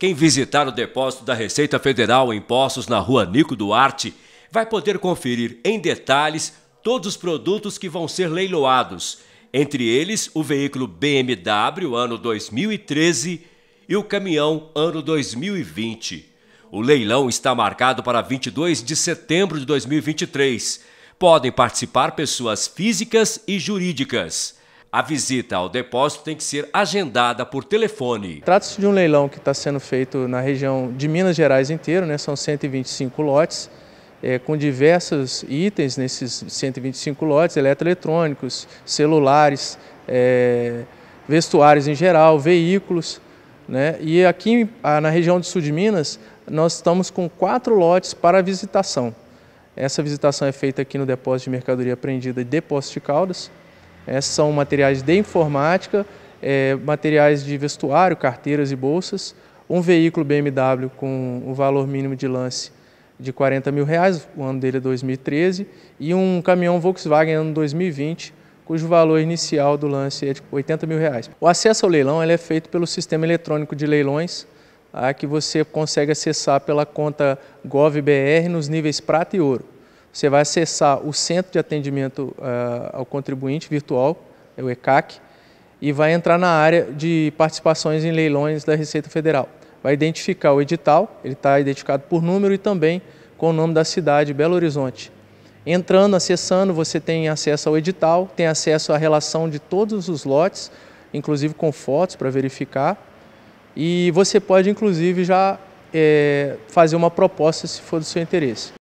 Quem visitar o depósito da Receita Federal em Poços na rua Nico Duarte vai poder conferir em detalhes todos os produtos que vão ser leiloados, entre eles o veículo BMW ano 2013 e o caminhão ano 2020. O leilão está marcado para 22 de setembro de 2023. Podem participar pessoas físicas e jurídicas. A visita ao depósito tem que ser agendada por telefone. Trata-se de um leilão que está sendo feito na região de Minas Gerais inteiro, né? são 125 lotes, é, com diversos itens nesses 125 lotes, eletroeletrônicos, celulares, é, vestuários em geral, veículos. Né? E aqui ah, na região do sul de Minas, nós estamos com quatro lotes para visitação. Essa visitação é feita aqui no depósito de mercadoria apreendida e depósito de caudas. É, são materiais de informática, é, materiais de vestuário, carteiras e bolsas, um veículo BMW com o valor mínimo de lance de 40 mil reais, o ano dele é 2013, e um caminhão Volkswagen ano 2020, cujo valor inicial do lance é de 80 mil reais. O acesso ao leilão é feito pelo sistema eletrônico de leilões, a tá? que você consegue acessar pela conta GovBR nos níveis prata e ouro. Você vai acessar o Centro de Atendimento uh, ao Contribuinte Virtual, é o ECAC, e vai entrar na área de participações em leilões da Receita Federal. Vai identificar o edital, ele está identificado por número e também com o nome da cidade, Belo Horizonte. Entrando, acessando, você tem acesso ao edital, tem acesso à relação de todos os lotes, inclusive com fotos para verificar. E você pode, inclusive, já é, fazer uma proposta se for do seu interesse.